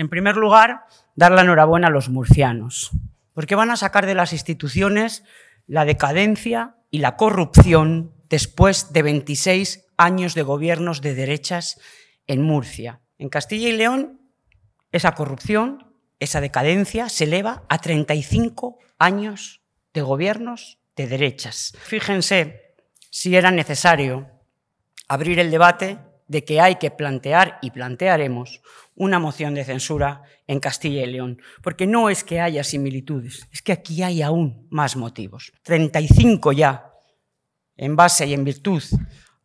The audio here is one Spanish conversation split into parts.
En primer lugar, dar la enhorabuena a los murcianos, porque van a sacar de las instituciones la decadencia y la corrupción después de 26 años de gobiernos de derechas en Murcia. En Castilla y León, esa corrupción, esa decadencia se eleva a 35 años de gobiernos de derechas. Fíjense si era necesario abrir el debate de que hay que plantear y plantearemos una moción de censura en Castilla y León, porque no es que haya similitudes, es que aquí hay aún más motivos. 35 ya, en base y en virtud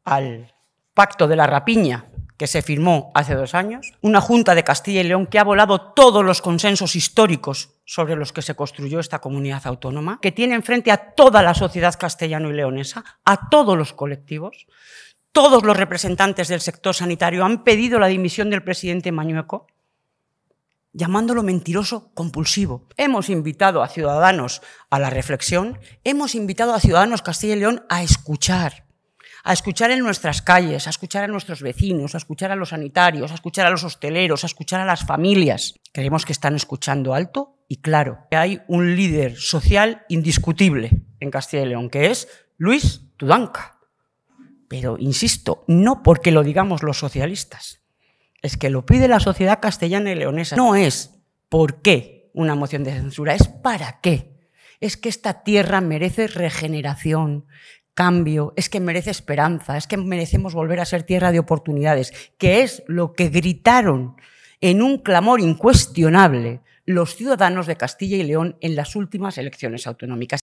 al pacto de la rapiña que se firmó hace dos años, una Junta de Castilla y León que ha volado todos los consensos históricos sobre los que se construyó esta comunidad autónoma, que tiene enfrente a toda la sociedad castellano y leonesa, a todos los colectivos, todos los representantes del sector sanitario han pedido la dimisión del presidente Mañueco, llamándolo mentiroso compulsivo. Hemos invitado a ciudadanos a la reflexión, hemos invitado a ciudadanos Castilla y León a escuchar, a escuchar en nuestras calles, a escuchar a nuestros vecinos, a escuchar a los sanitarios, a escuchar a los hosteleros, a escuchar a las familias. Creemos que están escuchando alto y claro. Que hay un líder social indiscutible en Castilla y León, que es Luis Tudanca. Pero, insisto, no porque lo digamos los socialistas, es que lo pide la sociedad castellana y leonesa. No es por qué una moción de censura, es para qué. Es que esta tierra merece regeneración, cambio, es que merece esperanza, es que merecemos volver a ser tierra de oportunidades, que es lo que gritaron en un clamor incuestionable los ciudadanos de Castilla y León en las últimas elecciones autonómicas.